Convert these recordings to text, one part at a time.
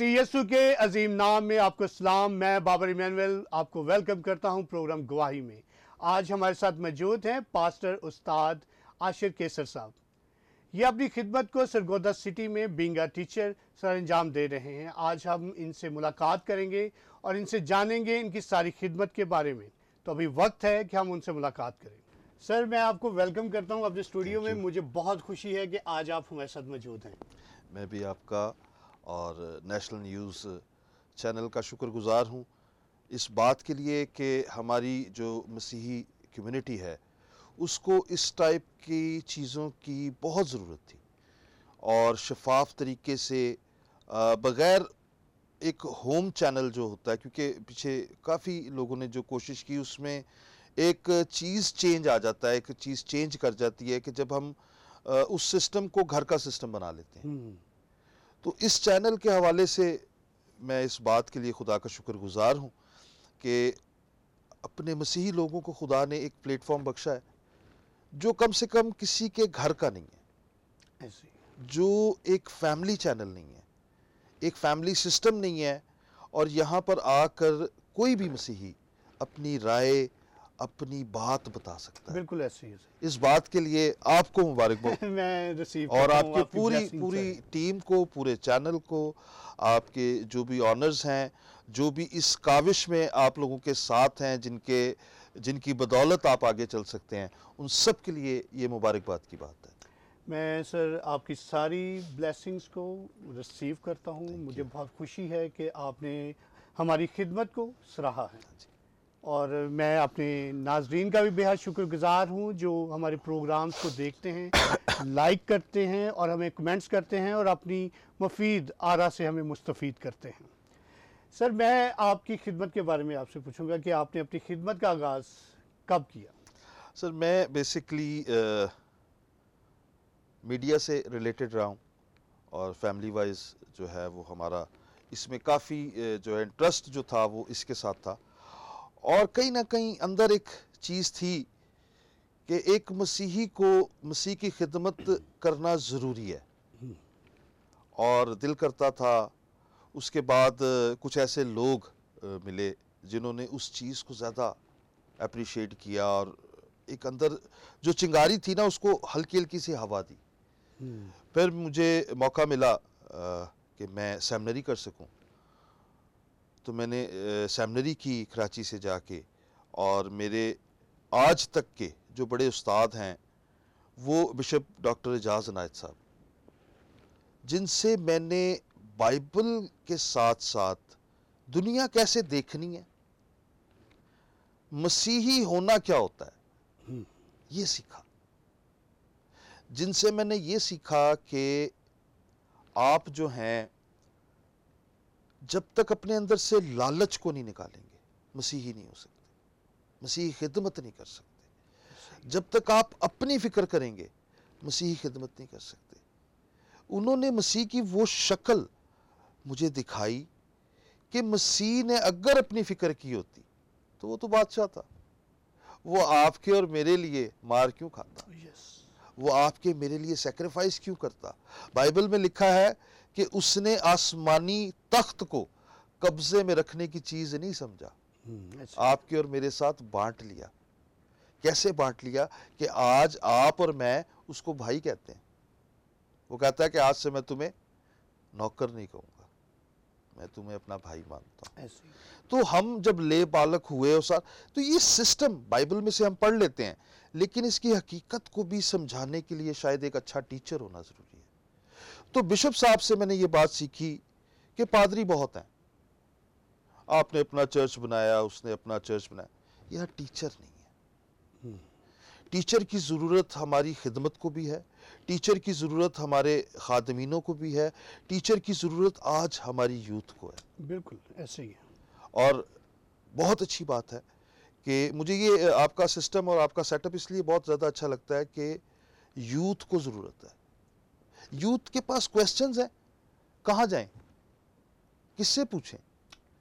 मसीह यसु के अजीम नाम में आपको सलाम मैं बाबर इमानवेल आपको वेलकम करता हूं प्रोग्राम गवाही में आज हमारे साथ मौजूद हैं पास्टर उस्ताद आशिर केसर साहब ये अपनी खिदमत को सरगोदा सिटी में बिंगा टीचर सर अंजाम दे रहे हैं आज हम इनसे मुलाकात करेंगे और इनसे जानेंगे इनकी सारी खिदमत के बारे में तो अभी वक्त है कि हम उनसे मुलाकात करें सर मैं आपको वेलकम करता हूँ अपने स्टूडियो में मुझे बहुत खुशी है कि आज आप हमारे साथ मौजूद हैं मैं भी आपका और नेशनल न्यूज़ चैनल का शुक्रगुज़ार हूँ इस बात के लिए कि हमारी जो मसीही कम्युनिटी है उसको इस टाइप की चीज़ों की बहुत ज़रूरत थी और शफाफ तरीके से बग़ैर एक होम चैनल जो होता है क्योंकि पीछे काफ़ी लोगों ने जो कोशिश की उसमें एक चीज़ चेंज आ जाता है एक चीज़ चेंज कर जाती है कि जब हम उस सिस्टम को घर का सिस्टम बना लेते हैं हम्म। तो इस चैनल के हवाले से मैं इस बात के लिए खुदा का शुक्र गुज़ार हूँ कि अपने मसीही लोगों को खुदा ने एक प्लेटफॉर्म बख्शा है जो कम से कम किसी के घर का नहीं है जो एक फैमिली चैनल नहीं है एक फैमिली सिस्टम नहीं है और यहाँ पर आकर कोई भी मसीही अपनी राय अपनी बात बता सकता है बिल्कुल ऐसे ही इस बात के लिए आपको मुबारक मैं रिसीव और आपकी पूरी पूरी टीम को पूरे चैनल को आपके जो भी ऑनर्स हैं जो भी इस काविश में आप लोगों के साथ हैं जिनके जिनकी बदौलत आप आगे चल सकते हैं उन सब के लिए ये मुबारकबाद की बात है मैं सर आपकी सारी ब्लैसिंग्स को रिसीव करता हूँ मुझे बहुत खुशी है कि आपने हमारी खिदमत को सराहा है हाँ और मैं अपने नाजरीन का भी बेहद शुक्रगुजार हूँ जो हमारे प्रोग्राम्स को देखते हैं लाइक करते हैं और हमें कमेंट्स करते हैं और अपनी मुफीद आरा से हमें मुस्तफ़ करते हैं सर मैं आपकी खिदमत के बारे में आपसे पूछूंगा कि आपने अपनी खिदमत का आगाज़ कब किया सर मैं बेसिकली मीडिया से रिलेटेड रहा हूँ और फैमिली वाइज जो है वो हमारा इसमें काफ़ी जो है इंटरेस्ट जो था वो इसके साथ था और कहीं ना कहीं अंदर एक चीज़ थी कि एक मसीही को मसीह की खिदमत करना ज़रूरी है हम्म। और दिल करता था उसके बाद कुछ ऐसे लोग मिले जिन्होंने उस चीज़ को ज़्यादा अप्रिशिएट किया और एक अंदर जो चिंगारी थी ना उसको हल्की हल्की सी हवा दी हम्म। फिर मुझे मौका मिला कि मैं सेमनरी कर सकूं तो मैंने सेमनरी की कराची से जाके और मेरे आज तक के जो बड़े उस्ताद हैं वो बिशप डॉक्टर एजाज अनायत साहब जिनसे मैंने बाइबल के साथ साथ दुनिया कैसे देखनी है मसीही होना क्या होता है हम्म। ये सीखा जिनसे मैंने ये सीखा कि आप जो हैं जब तक अपने अंदर से लालच को नहीं निकालेंगे मसीही नहीं हो सकते मसीही खिदमत नहीं कर सकते जब तक आप अपनी फिक्र करेंगे मसीही खिदमत नहीं कर सकते उन्होंने मसीह की वो शक्ल मुझे दिखाई कि मसीह ने अगर अपनी फिक्र की होती तो वो तो बादशाह था वो आपके और मेरे लिए मार क्यों खाता वो आपके मेरे लिए सेक्रीफाइस क्यों करता बाइबल में लिखा है कि उसने आसमानी तख्त को कब्जे में रखने की चीज़ नहीं समझा हम्म, अच्छा। आपके और मेरे साथ बांट लिया कैसे बांट लिया कि आज आप और मैं उसको भाई कहते हैं वो कहता है कि आज से मैं तुम्हें नौकर नहीं कहूँगा मैं तुम्हें अपना भाई मानता हूँ तो हम जब ले बालक हुए और सर तो ये सिस्टम बाइबल में से हम पढ़ लेते हैं लेकिन इसकी हकीकत को भी समझाने के लिए शायद एक अच्छा टीचर होना ज़रूरी है तो बिशप साहब से मैंने ये बात सीखी कि पादरी बहुत हैं आपने अपना चर्च बनाया उसने अपना चर्च बनाया यह टीचर नहीं है टीचर की ज़रूरत हमारी खिदमत को भी है टीचर की ज़रूरत हमारे खादमीनों को भी है टीचर की ज़रूरत आज हमारी यूथ को है बिल्कुल ऐसे ही है और बहुत अच्छी बात है कि मुझे ये आपका सिस्टम और आपका सेटअप इसलिए बहुत ज़्यादा अच्छा लगता है कि यूथ को ज़रूरत है यूथ के पास क्वेश्चंस है कहाँ जाए किससे पूछें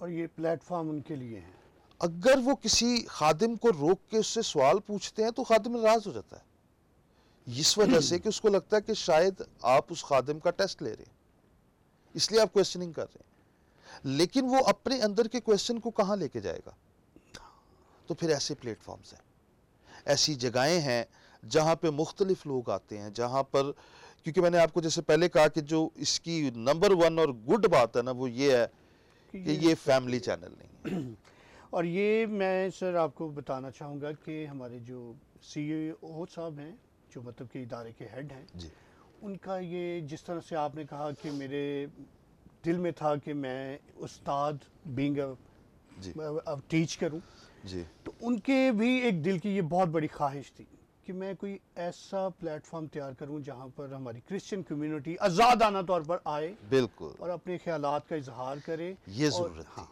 और ये प्लेटफॉर्म उनके लिए है अगर वो किसी खादिम को रोक के उससे सवाल पूछते हैं तो खादिम नाराज हो जाता है इस वजह से कि उसको लगता है कि शायद आप उस खादिम का टेस्ट ले रहे हैं इसलिए आप क्वेश्चनिंग कर रहे हैं लेकिन वो अपने अंदर के क्वेश्चन को कहाँ लेके जाएगा तो फिर ऐसे प्लेटफॉर्म्स हैं ऐसी जगहें हैं जहाँ पे मुख्तलिफ लोग आते हैं जहाँ पर क्योंकि मैंने आपको जैसे पहले कहा कि जो इसकी नंबर वन और गुड बात है ना वो ये है कि ये फैमिली चैनल नहीं है और ये मैं सर आपको बताना चाहूँगा कि हमारे जो सी ओ e साहब हैं जो मतलब कि इदारे के हेड हैं जी उनका ये जिस तरह से आपने कहा कि मेरे दिल में था कि मैं उस्ताद बींग अब टीच करूं जी तो उनके भी एक दिल की ये बहुत बड़ी ख्वाहिश थी कि मैं कोई ऐसा प्लेटफॉर्म तैयार करूं जहां पर हमारी क्रिश्चियन कम्युनिटी आजादाना तौर पर आए बिल्कुल और अपने ख्याल का इजहार करे ये जरूरत हाँ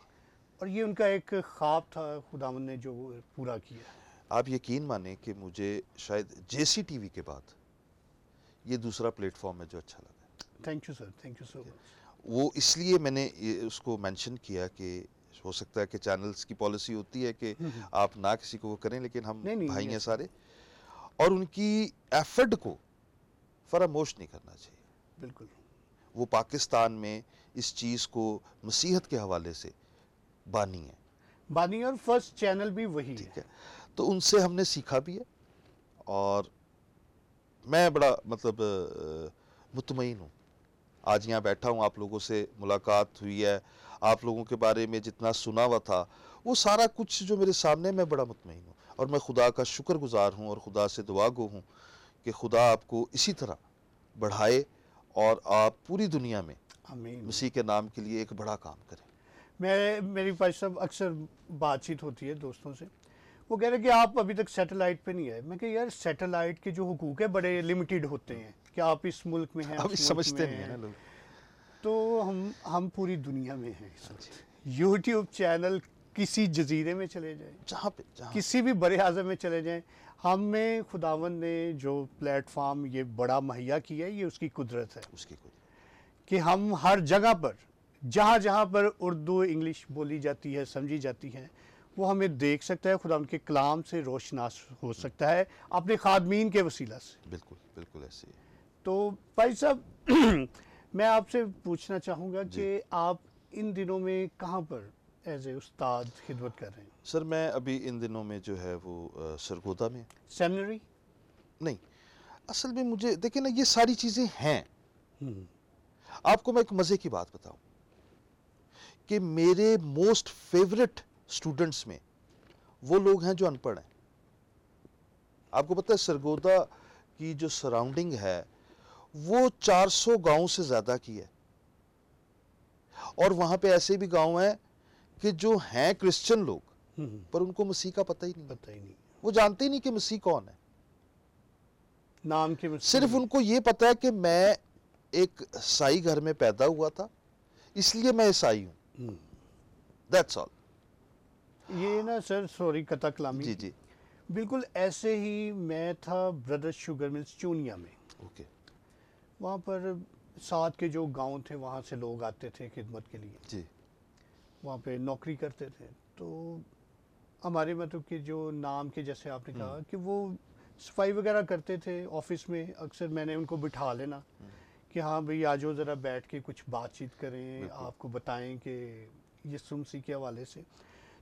और ये उनका एक ख्वाब था खुदा ने जो पूरा किया आप यकीन माने कि मुझे शायद जे टीवी के बाद ये दूसरा प्लेटफॉर्म है जो अच्छा लगा thank you sir thank you so much वो इसलिए मैंने उसको मैंशन किया कि हो सकता है कि चैनल्स की पॉलिसी होती है कि हम्म, हम्म। आप ना किसी को वो करें लेकिन हम नहीं, नहीं, भाई हैं सारे और उनकी एफर्ट को फरामोश नहीं करना चाहिए बिल्कुल वो पाकिस्तान में इस चीज़ को मसीहत के हवाले से बानी है बानी और फर्स्ट चैनल भी वही ठीक है।, है तो उनसे हमने सीखा भी है और मैं बड़ा मतलब मुतमिन हूँ आज यहाँ बैठा हूँ आप लोगों से मुलाकात हुई है आप लोगों के बारे में जितना सुना हुआ था वो सारा कुछ जो मेरे सामने मैं बड़ा मुतमिन हूँ और मैं खुदा का शुक्र गुज़ार हूँ और खुदा से दुआ गो हूँ कि खुदा आपको इसी तरह बढ़ाए और आप पूरी दुनिया में मसीह के नाम के लिए एक बड़ा काम करें मैं मेरी भाई साहब अक्सर बातचीत होती है दोस्तों से वो कह रहे कि आप अभी तक सैटेलाइट पे नहीं आए मैं कह यार सैटेलाइट के जो हकूक है बड़े लिमिटेड होते हैं कि आप इस मुल्क में हैं आप इस समझते नहीं हैं लोग तो हम हम पूरी दुनिया में हैं यूट्यूब चैनल किसी जजीरे में चले जाएं जहाँ पे जहां किसी भी बड़े हाजम में चले जाएं हमें खुदावन ने जो प्लेटफार्म ये बड़ा मुहैया किया है ये उसकी कुदरत है उसकी कुदरत कि हम हर जगह पर जहाँ जहाँ पर उर्दू इंग्लिश बोली जाती है समझी जाती है वो हमें देख सकता है खुदा उनके कलाम से रोशनास हो सकता है अपने खादमीन के वसीला से बिल्कुल बिल्कुल ऐसे तो भाई साहब मैं आपसे पूछना चाहूँगा कि आप इन दिनों में कहाँ पर एज ए उस्ताद खिदमत कर रहे हैं सर मैं अभी इन दिनों में जो है वो सरगोदा में सेमिनरी नहीं असल में मुझे देखिए ना ये सारी चीज़ें हैं आपको मैं एक मज़े की बात बताऊं कि मेरे मोस्ट फेवरेट स्टूडेंट्स में वो लोग हैं जो अनपढ़ हैं आपको पता है सरगोदा की जो सराउंडिंग है वो 400 गांव से ज़्यादा की है और वहाँ पे ऐसे भी गांव हैं कि जो हैं क्रिश्चियन लोग हम्म, हम्म। पर उनको मसीह का पता ही नहीं पता ही नहीं वो जानते ही नहीं कि मसीह कौन है नाम के सिर्फ उनको ये पता है कि मैं एक ईसाई घर में पैदा हुआ था इसलिए मैं ईसाई हूँ दैट्स हम्म। ऑल ये ना सर सॉरी कथा कलामी जी जी बिल्कुल ऐसे ही मैं था ब्रदर शुगर मिल्स चूनिया में ओके okay. वहाँ पर साथ के जो गांव थे वहाँ से लोग आते थे खिदमत के लिए जी वहाँ पे नौकरी करते थे तो हमारे मतलब कि जो नाम के जैसे आपने कहा हम्म। कि वो सफाई वगैरह करते थे ऑफिस में अक्सर मैंने उनको बिठा लेना हम्म। कि हाँ भाई आज वो ज़रा बैठ के कुछ बातचीत करें आपको बताएं कि ये सुमसी के हवाले से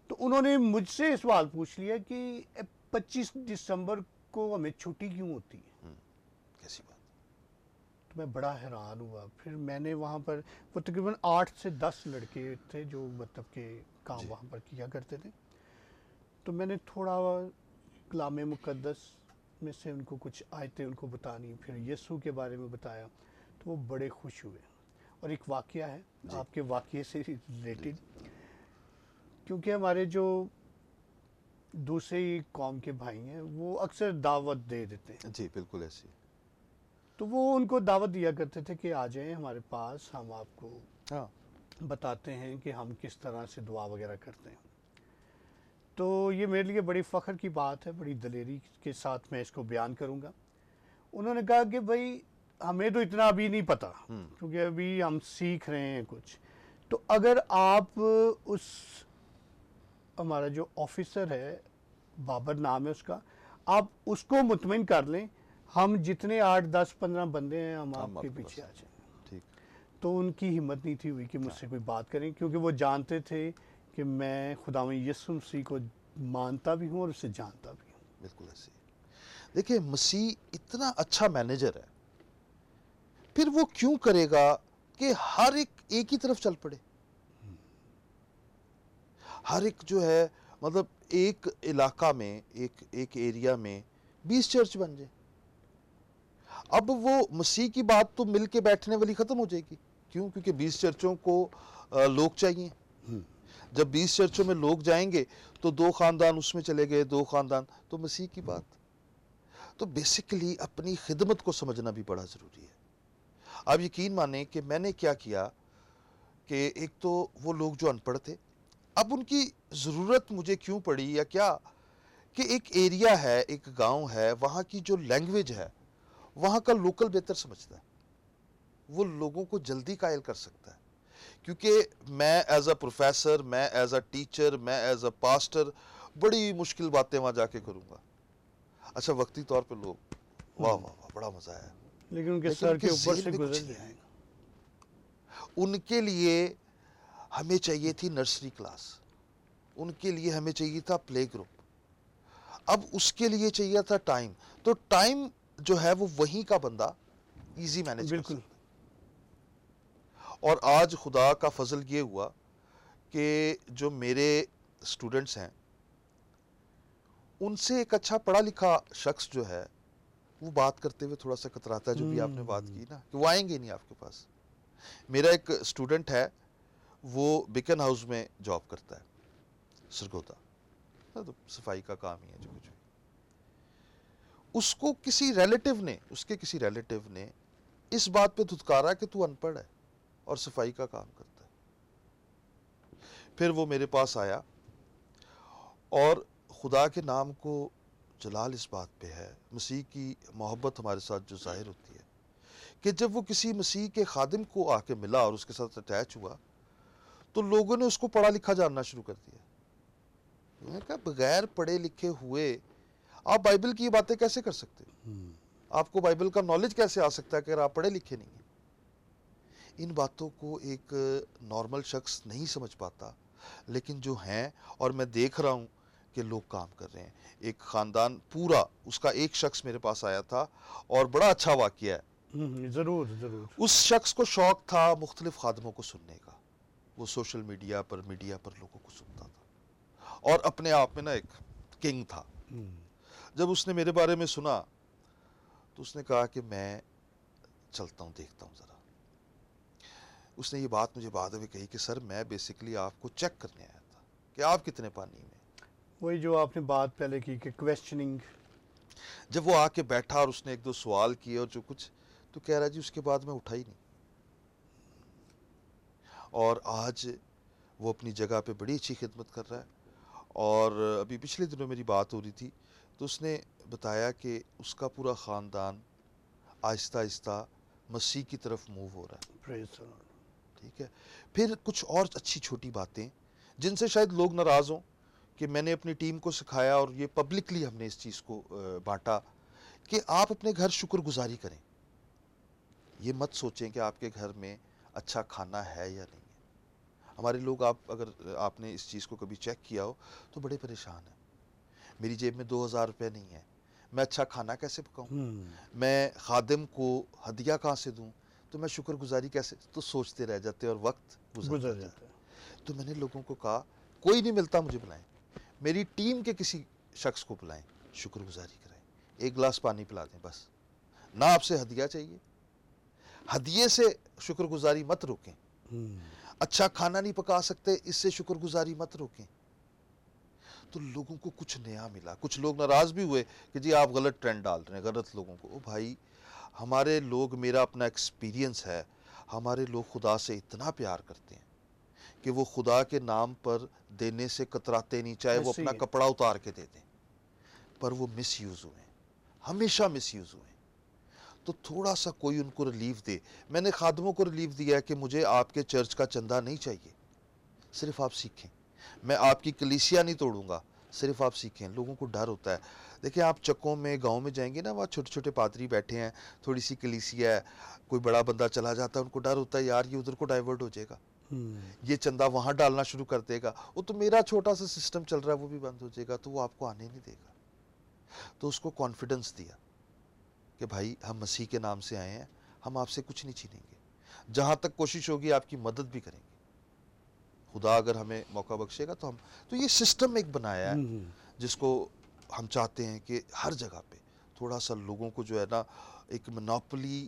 तो उन्होंने मुझसे सवाल पूछ लिया कि 25 दिसंबर को हमें छुट्टी क्यों होती है मैं बड़ा हैरान हुआ फिर मैंने वहाँ पर वो तकरीबन आठ से दस लड़के थे जो मतलब के काम वहाँ पर किया करते थे तो मैंने थोड़ा कलाम मुकदस में से उनको कुछ आयतें उनको बतानी फिर यसु के बारे में बताया तो वो बड़े खुश हुए और एक वाक़ है आपके वाक़े से रिलेटेड क्योंकि हमारे जो दूसरे कौम के भाई हैं वो अक्सर दावत दे देते हैं जी बिल्कुल ऐसे तो वो उनको दावत दिया करते थे कि आ जाए हमारे पास हम आपको हाँ बताते हैं कि हम किस तरह से दुआ वगैरह करते हैं तो ये मेरे लिए बड़ी फ़ख्र की बात है बड़ी दलेरी के साथ मैं इसको बयान करूँगा उन्होंने कहा कि भाई हमें तो इतना अभी नहीं पता हम्म। क्योंकि अभी हम सीख रहे हैं कुछ तो अगर आप उस हमारा जो ऑफिसर है बाबर नाम है उसका आप उसको मुतमिन कर लें हम जितने आठ दस पंद्रह बंदे हैं हम, आपके पीछे आ जाए ठीक तो उनकी हिम्मत नहीं थी हुई कि मुझसे हाँ। कोई बात करें क्योंकि वो जानते थे कि मैं खुदा यसुम सी को मानता भी हूँ और उसे जानता भी हूँ बिल्कुल ऐसे देखिए मसीह इतना अच्छा मैनेजर है फिर वो क्यों करेगा कि हर एक एक ही तरफ चल पड़े हर एक जो है मतलब एक इलाका में एक एक एरिया में बीस चर्च बन जाए अब वो मसीह की बात तो मिल के बैठने वाली ख़त्म हो जाएगी क्यों क्योंकि बीस चर्चों को लोग चाहिए हम्म। जब बीस चर्चों में लोग जाएंगे तो दो ख़ानदान उसमें चले गए दो ख़ानदान तो मसीह की बात तो बेसिकली अपनी खिदमत को समझना भी बड़ा ज़रूरी है आप यकीन माने कि मैंने क्या किया कि एक तो वो लोग जो अनपढ़ थे अब उनकी ज़रूरत मुझे क्यों पड़ी या क्या कि एक एरिया है एक गांव है वहाँ की जो लैंग्वेज है वहाँ का लोकल बेहतर समझता है वो लोगों को जल्दी कायल कर सकता है क्योंकि मैं एज अ प्रोफेसर मैं एज अ टीचर मैं एज अ पास्टर बड़ी मुश्किल बातें वहाँ जाके करूँगा अच्छा वक्ती तौर पर लोग वाह वाह वाह बड़ा मज़ा आया लेकिन उनके सर के ऊपर से गुजर जाएगा उनके लिए हमें चाहिए थी नर्सरी क्लास उनके लिए हमें चाहिए था प्ले ग्रुप अब उसके लिए चाहिए था टाइम तो टाइम जो है वो वहीं का बंदा इजी मैनेज बिल्कुल और आज खुदा का फजल ये हुआ कि जो मेरे स्टूडेंट्स हैं उनसे एक अच्छा पढ़ा लिखा शख्स जो है वो बात करते हुए थोड़ा सा कतराता है जो भी आपने बात की ना कि वो आएंगे नहीं आपके पास मेरा एक स्टूडेंट है वो बिकन हाउस में जॉब करता है सरगोदा तो मतलब सफाई का काम ही है जो कुछ उसको किसी रिलेटिव ने उसके किसी रिलेटिव ने इस बात पे धुतकारा कि तू अनपढ़ है और सफाई का काम करता है फिर वो मेरे पास आया और खुदा के नाम को जलाल इस बात पे है मसीह की मोहब्बत हमारे साथ जो जाहिर होती है कि जब वो किसी मसीह के खादिम को आके मिला और उसके साथ अटैच हुआ तो लोगों ने उसको पढ़ा लिखा जानना शुरू कर दिया मैंने कहा बगैर पढ़े लिखे हुए आप बाइबल की बातें कैसे कर सकते हम्म। आपको बाइबल का नॉलेज कैसे आ सकता है अगर आप पढ़े लिखे नहीं हैं इन बातों को एक नॉर्मल शख्स नहीं समझ पाता लेकिन जो हैं और मैं देख रहा हूँ कि लोग काम कर रहे हैं एक ख़ानदान पूरा उसका एक शख्स मेरे पास आया था और बड़ा अच्छा वाक्य है हम्म, हम्म, ज़रूर ज़रूर उस शख्स को शौक़ था मुख्तलिफ़ खादमों को सुनने का वो सोशल मीडिया पर मीडिया पर लोगों को सुनता था और अपने आप में ना एक किंग था जब उसने मेरे बारे में सुना तो उसने कहा कि मैं चलता हूँ देखता हूँ ज़रा उसने ये बात मुझे बाद में कही कि सर मैं बेसिकली आपको चेक करने आया था कि आप कितने पानी में वही जो आपने बात पहले की कि क्वेश्चनिंग जब वो आके बैठा और उसने एक दो सवाल किए और जो कुछ तो कह रहा जी उसके बाद मैं उठा ही नहीं और आज वो अपनी जगह पे बड़ी अच्छी खिदमत कर रहा है और अभी पिछले दिनों मेरी बात हो रही थी तो उसने बताया कि उसका पूरा ख़ानदान आहिस्ता आहिस्ता मसीह की तरफ मूव हो रहा है ठीक है फिर कुछ और अच्छी छोटी बातें जिनसे शायद लोग नाराज़ हों कि मैंने अपनी टीम को सिखाया और ये पब्लिकली हमने इस चीज़ को बांटा कि आप अपने घर शुक्रगुजारी करें ये मत सोचें कि आपके घर में अच्छा खाना है या नहीं है हमारे लोग आप अगर आपने इस चीज़ को कभी चेक किया हो तो बड़े परेशान हैं मेरी जेब में दो हज़ार रुपये नहीं है मैं अच्छा खाना कैसे पकाऊँ हम्म। मैं खादिम को हदिया कहाँ से दूँ तो मैं शुक्रगुजारी कैसे तो सोचते रह जाते और वक्त गुजर जाता है तो मैंने लोगों को कहा कोई नहीं मिलता मुझे बुलाएं मेरी टीम के किसी शख्स को बुलाएं शुक्रगुजारी कराएं एक गिलास पानी पिला दें बस ना आपसे हदिया चाहिए हदिये से शुक्रगुजारी मत रोकें हम्म। अच्छा खाना नहीं पका सकते इससे शुक्रगुजारी मत रोकें तो लोगों को कुछ नया मिला कुछ लोग नाराज़ भी हुए कि जी आप गलत ट्रेंड डाल रहे हैं गलत लोगों को ओ भाई हमारे लोग मेरा अपना एक्सपीरियंस है हमारे लोग खुदा से इतना प्यार करते हैं कि वो खुदा के नाम पर देने से कतराते नहीं चाहे वो अपना कपड़ा उतार के दे दें पर वो मिस यूज़ हुए हमेशा मिस यूज़ हुए तो थोड़ा सा कोई उनको रिलीफ दे मैंने खादमों को रिलीफ दिया है कि मुझे आपके चर्च का चंदा नहीं चाहिए सिर्फ आप सीखें मैं आपकी कलिसिया नहीं तोड़ूंगा सिर्फ आप सीखें लोगों को डर होता है देखिए आप चक्कों में गांव में जाएंगे ना वहाँ छोटे छोटे पादरी बैठे हैं थोड़ी सी कलीसिया है कोई बड़ा बंदा चला जाता है उनको डर होता है यार ये उधर को डाइवर्ट हो जाएगा हम्म। ये चंदा वहाँ डालना शुरू कर देगा वो तो मेरा छोटा सा सिस्टम चल रहा है वो भी बंद हो जाएगा तो वो आपको आने नहीं देगा तो उसको कॉन्फिडेंस दिया कि भाई हम मसीह के नाम से आए हैं हम आपसे कुछ नहीं छीनेंगे जहाँ तक कोशिश होगी आपकी मदद भी करेंगे खुदा अगर हमें मौका बख्शेगा तो हम तो ये सिस्टम एक बनाया है हम्म, हम्म। जिसको हम चाहते हैं कि हर जगह पे थोड़ा सा लोगों को जो है ना एक मनोपली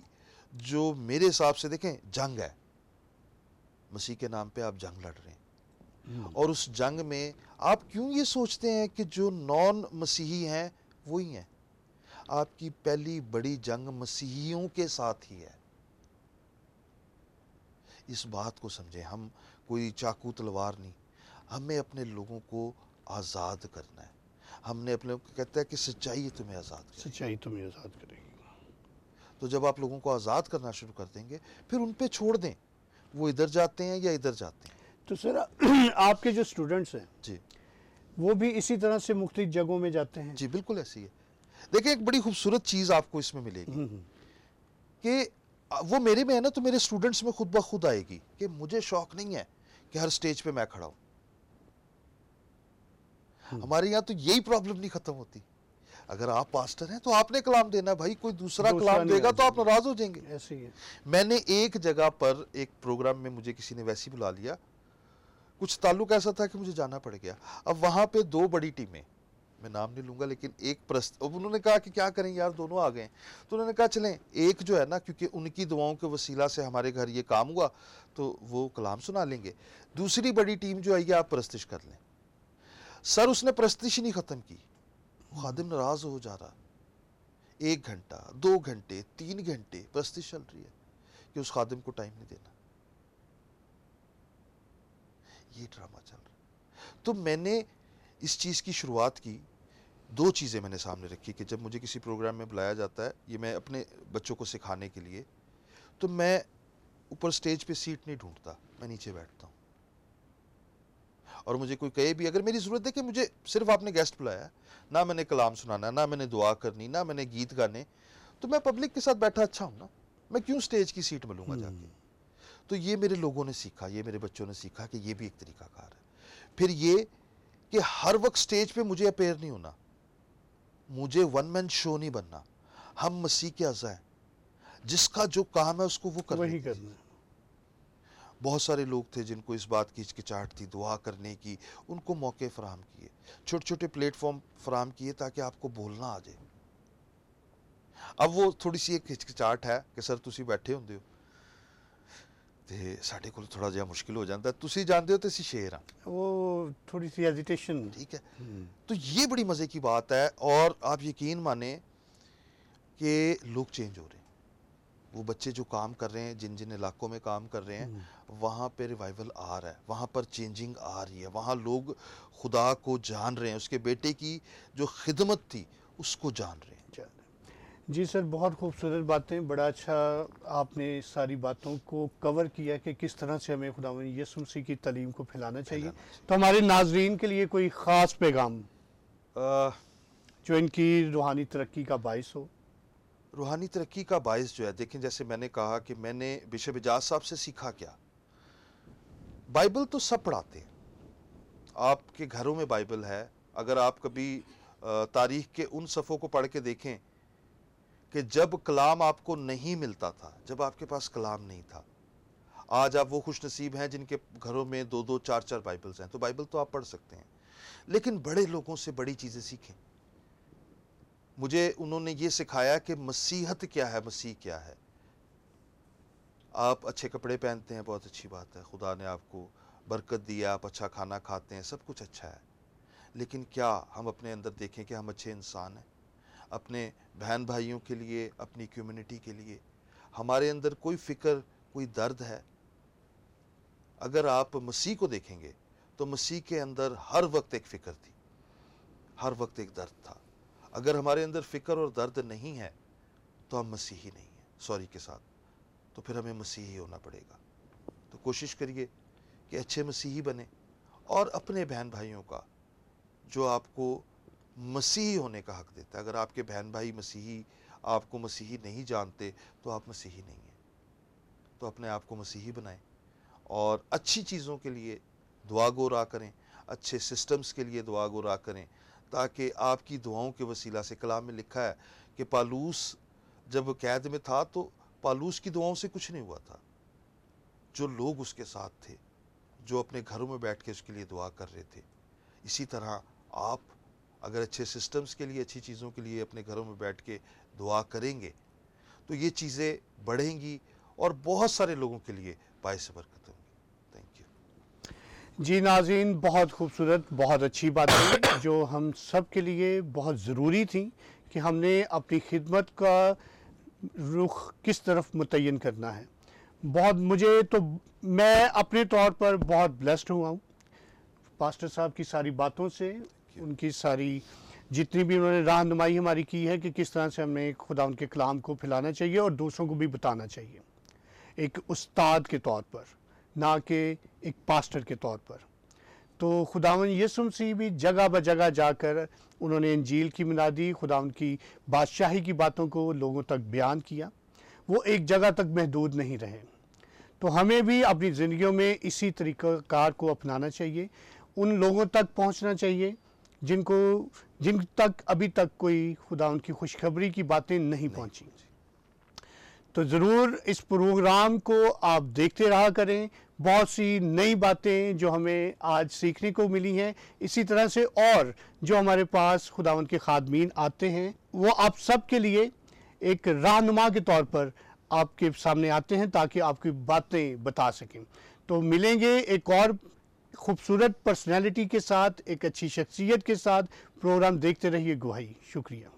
जो मेरे हिसाब से देखें जंग है मसीह के नाम पे आप जंग लड़ रहे हैं हम्म। और उस जंग में आप क्यों ये सोचते हैं कि जो नॉन मसीही हैं वो ही हैं आपकी पहली बड़ी जंग मसीहियों के साथ ही है इस बात को समझें हम कोई चाकू तलवार नहीं हमें अपने लोगों को आज़ाद करना है हमने अपने लोगों को कहता है कि सच्चाई तुम्हें आज़ाद सच्चाई तुम्हें आज़ाद करेगी तो जब आप लोगों को आज़ाद करना शुरू कर देंगे फिर उन पर छोड़ दें वो इधर जाते हैं या इधर जाते हैं तो सर आपके जो स्टूडेंट्स हैं जी वो भी इसी तरह से मुख्त जगहों में जाते हैं जी बिल्कुल ऐसी है देखिए एक बड़ी खूबसूरत चीज़ आपको इसमें मिलेगी हम्म, हम्म। कि वो मेरे में है ना तो मेरे स्टूडेंट्स में खुद ब खुद आएगी कि मुझे शौक नहीं है कि हर स्टेज पे मैं खड़ा हूं हम्म। हमारे यहां तो यही प्रॉब्लम नहीं खत्म होती अगर आप पास्टर हैं तो आपने कलाम देना भाई कोई दूसरा, दूसरा कलाम देगा तो आप नाराज हो जाएंगे ऐसे ही मैंने एक जगह पर एक प्रोग्राम में मुझे किसी ने वैसी बुला लिया कुछ ताल्लुक ऐसा था कि मुझे जाना पड़ गया अब वहां पे दो बड़ी टीमें मैं नाम नहीं लूंगा लेकिन एक प्रस्त अब उन्होंने कहा कि क्या करें यार दोनों आ गए तो उन्होंने कहा चलें एक जो है ना क्योंकि उनकी दुआओं के वसीला से हमारे घर ये काम हुआ तो वो कलाम सुना लेंगे दूसरी बड़ी टीम जो आई है आप प्रस्तिश कर लें सर उसने प्रस्तिश नहीं ख़त्म की खादिम नाराज़ हो जा रहा एक घंटा दो घंटे तीन घंटे प्रस्तिश चल रही है कि उस खादिम को टाइम नहीं देना ये ड्रामा चल रहा है तो मैंने इस चीज़ की शुरुआत की दो चीज़ें मैंने सामने रखी कि जब मुझे किसी प्रोग्राम में बुलाया जाता है ये मैं अपने बच्चों को सिखाने के लिए तो मैं ऊपर स्टेज पे सीट नहीं ढूंढता मैं नीचे बैठता हूँ और मुझे कोई कहे भी अगर मेरी ज़रूरत है कि मुझे सिर्फ आपने गेस्ट बुलाया ना मैंने कलाम सुनाना ना मैंने दुआ करनी ना मैंने गीत गाने तो मैं पब्लिक के साथ बैठा अच्छा हूँ ना मैं क्यों स्टेज की सीट में हम्म। जाके तो ये मेरे लोगों ने सीखा ये मेरे बच्चों ने सीखा कि ये भी एक तरीकाकार है फिर ये कि हर वक्त स्टेज पे मुझे अपेयर नहीं होना मुझे वन मैन शो नहीं बनना हम मसीह के अजा हैं जिसका जो काम है उसको वो करना वही करना बहुत सारे लोग थे जिनको इस बात की हिचकिचाहट थी दुआ करने की उनको मौके फराम किए छोटे छोटे प्लेटफॉर्म फराम किए ताकि आपको बोलना आ जाए अब वो थोड़ी सी एक हिचकिचाहट है कि सर तुम बैठे होंगे हो ਤੇ ਸਾਡੇ ਕੋਲ ਥੋੜਾ ਜਿਹਾ ਮੁਸ਼ਕਿਲ ਹੋ ਜਾਂਦਾ ਤੁਸੀਂ ਜਾਣਦੇ ਹੋ ਤੇ ਅਸੀਂ शेर ਆ वो थोड़ी सी एजिटेशन ठीक है तो ये बड़ी मज़े की बात है और आप यकीन माने कि लोग चेंज हो रहे हैं वो बच्चे जो काम कर रहे हैं जिन जिन इलाकों में काम कर रहे हैं वहाँ पे रिवाइवल आ रहा है वहाँ पर चेंजिंग आ रही है वहाँ लोग खुदा को जान रहे हैं उसके बेटे की जो खिदमत थी उसको जान रहे हैं जी सर बहुत खूबसूरत बातें बड़ा अच्छा आपने सारी बातों को कवर किया कि किस तरह से हमें खुदा यसु की तलीम को फैलाना चाहिए तो हमारे नाजरीन के लिए कोई ख़ास पैगाम जो इनकी रूहानी तरक्की का बायस हो रूहानी तरक्की का बायस जो है देखें जैसे मैंने कहा कि मैंने बिशप एजाज साहब से सीखा क्या बाइबल तो सब पढ़ाते हैं आपके घरों में बाइबल है अगर आप कभी तारीख के उन सफ़ों को पढ़ के देखें कि जब कलाम आपको नहीं मिलता था जब आपके पास कलाम नहीं था आज आप वो खुश नसीब हैं जिनके घरों में दो दो चार चार बाइबल्स हैं तो बाइबल तो आप पढ़ सकते हैं लेकिन बड़े लोगों से बड़ी चीज़ें सीखें मुझे उन्होंने ये सिखाया कि मसीहत क्या है मसीह क्या है आप अच्छे कपड़े पहनते हैं बहुत अच्छी बात है खुदा ने आपको बरकत दी आप अच्छा खाना खाते हैं सब कुछ अच्छा है लेकिन क्या हम अपने अंदर देखें कि हम अच्छे इंसान हैं अपने बहन भाइयों के लिए अपनी कम्युनिटी के लिए हमारे अंदर कोई फ़िक्र कोई दर्द है अगर आप मसीह को देखेंगे तो मसीह के अंदर हर वक्त एक फ़िक्र थी हर वक्त एक दर्द था अगर हमारे अंदर फ़िक्र और दर्द नहीं है तो हम मसीही नहीं हैं सॉरी के साथ तो फिर हमें मसीही होना पड़ेगा तो कोशिश करिए कि अच्छे मसीही बने और अपने बहन भाइयों का जो आपको मसीही होने का हक देता है अगर आपके बहन भाई मसीही आपको मसीही नहीं जानते तो आप मसीही नहीं हैं तो अपने आप को मसीही बनाएं और अच्छी चीज़ों के लिए दुआ गो रहा करें अच्छे सिस्टम्स के लिए दुआ गो रहा करें ताकि आपकी दुआओं के वसीला से कलाम में लिखा है कि पालूस जब कैद में था तो पालूस की दुआओं से कुछ नहीं हुआ था जो लोग उसके साथ थे जो अपने घरों में बैठ के उसके लिए दुआ कर रहे थे इसी तरह आप अगर अच्छे सिस्टम्स के लिए अच्छी चीज़ों के लिए अपने घरों में बैठ के दुआ करेंगे तो ये चीज़ें बढ़ेंगी और बहुत सारे लोगों के लिए बायस बरकत होंगी थैंक यू जी नाजीन बहुत खूबसूरत बहुत अच्छी बात है जो हम सब के लिए बहुत ज़रूरी थी कि हमने अपनी खिदमत का रुख किस तरफ मुतन करना है बहुत मुझे तो मैं अपने तौर पर बहुत ब्लेस्ड हुआ हूँ पास्टर साहब की सारी बातों से उनकी सारी जितनी भी उन्होंने रहनुमाई हमारी की है कि किस तरह से हमें खुदा उनके कलाम को फैलाना चाहिए और दूसरों को भी बताना चाहिए एक उस्ताद के तौर पर ना कि एक पास्टर के तौर पर तो खुदावन यसुम सिंह भी जगह ब जगह जाकर उन्होंने इंजील की दी खुदा उनकी बादशाही की बातों को लोगों तक बयान किया वो एक जगह तक महदूद नहीं रहे तो हमें भी अपनी ज़िंदगियों में इसी तरीक़ाकार को अपनाना चाहिए उन लोगों तक पहुंचना चाहिए जिनको जिन तक अभी तक कोई खुदा उनकी खुशखबरी की बातें नहीं पहुंची तो ज़रूर इस प्रोग्राम को आप देखते रहा करें बहुत सी नई बातें जो हमें आज सीखने को मिली हैं इसी तरह से और जो हमारे पास खुदा के खादमीन आते हैं वो आप सब के लिए एक रहनुमा के तौर पर आपके सामने आते हैं ताकि आपकी बातें बता सकें तो मिलेंगे एक और खूबसूरत पर्सनैलिटी के साथ एक अच्छी शख्सियत के साथ प्रोग्राम देखते रहिए गुहाई शुक्रिया